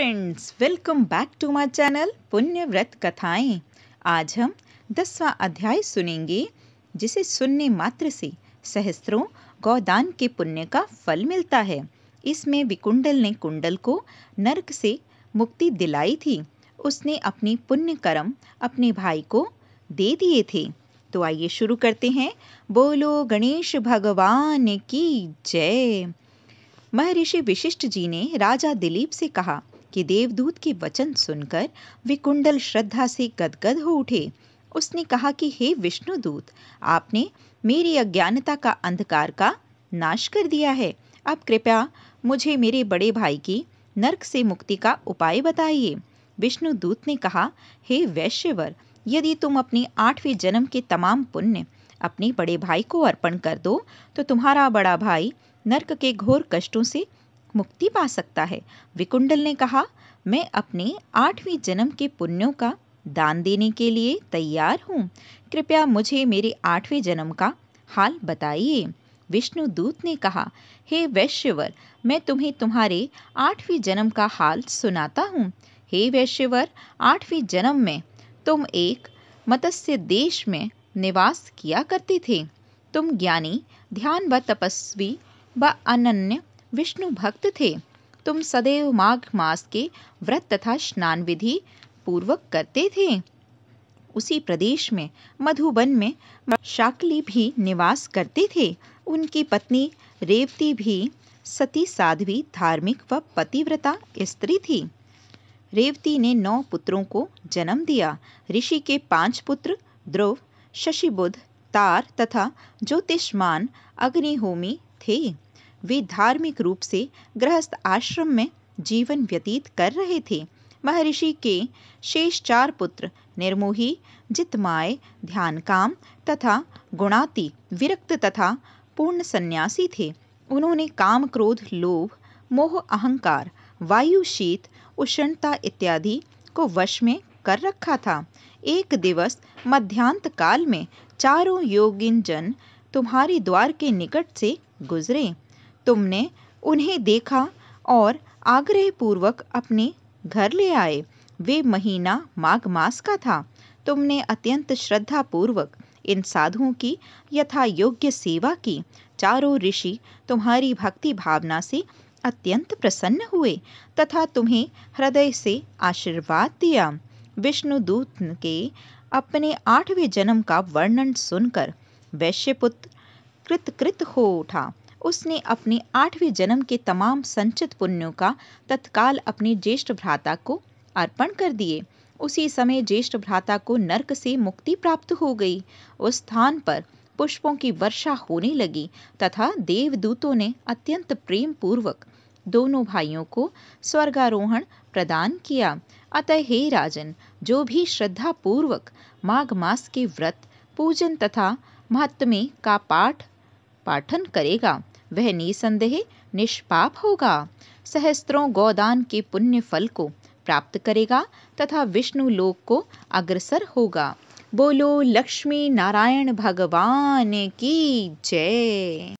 friends welcome back to my channel पुण्य व्रत कथाएं आज हम दसवां अध्याय सुनेंगे जिसे सुनने मात्र से सहस्त्रों गौदान के पुण्य का फल मिलता है इसमें विकुंडल ने कुंडल को नरक से मुक्ति दिलाई थी उसने अपने पुण्य कर्म अपने भाई को दे दिए थे तो आइए शुरू करते हैं बोलो गणेश भगवान की जय महर्षि विशिष्ट जी ने राजा दिलीप से कहा कि देवदूत के वचन सुनकर वे कुंडल श्रद्धा से गदगद हो उठे उसने कहा कि हे विष्णुदूत आपने मेरी अज्ञानता का अंधकार का नाश कर दिया है अब कृपया मुझे मेरे बड़े भाई की नर्क से मुक्ति का उपाय बताइए विष्णुदूत ने कहा हे वैश्यवर यदि तुम अपने आठवें जन्म के तमाम पुण्य अपने बड़े भाई को अर्पण कर दो तो तुम्हारा बड़ा भाई नर्क के घोर कष्टों से मुक्ति पा सकता है विकुंडल ने कहा मैं अपने आठवीं जन्म के पुण्यों का दान देने के लिए तैयार हूँ कृपया मुझे मेरे आठवें जन्म का हाल बताइए विष्णु दूत ने कहा हे वैश्यवर मैं तुम्हें तुम्हारे आठवीं जन्म का हाल सुनाता हूँ हे वैश्यवर आठवीं जन्म में तुम एक मत्स्य देश में निवास किया करते थे तुम ज्ञानी ध्यान व तपस्वी व अनन्य विष्णु भक्त थे तुम सदैव माघ मास के व्रत तथा स्नान विधि पूर्वक करते थे उसी प्रदेश में मधुबन में शाकली भी निवास करते थे उनकी पत्नी रेवती भी सती साध्वी धार्मिक व पतिव्रता स्त्री थी रेवती ने नौ पुत्रों को जन्म दिया ऋषि के पांच पुत्र ध्रुव शशिबुद्ध तार तथा ज्योतिषमान अग्निहोमी थे वे धार्मिक रूप से गृहस्थ आश्रम में जीवन व्यतीत कर रहे थे महर्षि के शेष चार पुत्र निर्मोही जितमाय ध्यानकाम तथा गुणाति विरक्त तथा पूर्ण सन्यासी थे उन्होंने काम क्रोध लोभ मोह अहंकार वायु शीत उष्णता इत्यादि को वश में कर रखा था एक दिवस मध्यांत काल में चारों योगिन जन तुम्हारी द्वार के निकट से गुजरे तुमने उन्हें देखा और आग्रहपूर्वक अपने घर ले आए वे महीना माघ मास का था तुमने अत्यंत श्रद्धापूर्वक इन साधुओं की यथा योग्य सेवा की चारों ऋषि तुम्हारी भक्ति भावना से अत्यंत प्रसन्न हुए तथा तुम्हें हृदय से आशीर्वाद दिया विष्णुदूत के अपने आठवें जन्म का वर्णन सुनकर वैश्यपुत्र कृतकृत हो उठा उसने अपने आठवें जन्म के तमाम संचित पुण्यों का तत्काल अपने ज्येष्ठ भ्राता को अर्पण कर दिए उसी समय ज्येष्ठ भ्राता को नरक से मुक्ति प्राप्त हो गई उस स्थान पर पुष्पों की वर्षा होने लगी तथा देवदूतों ने अत्यंत प्रेम पूर्वक दोनों भाइयों को स्वर्गारोहण प्रदान किया अतः हे राजन जो भी श्रद्धा पूर्वक माघ मास के व्रत पूजन तथा महात्म्य का पाठ पाठन करेगा वह निसंदेह निष्पाप होगा सहस्त्रों गोदान के पुण्य फल को प्राप्त करेगा तथा विष्णु लोक को अग्रसर होगा बोलो लक्ष्मी नारायण भगवान की जय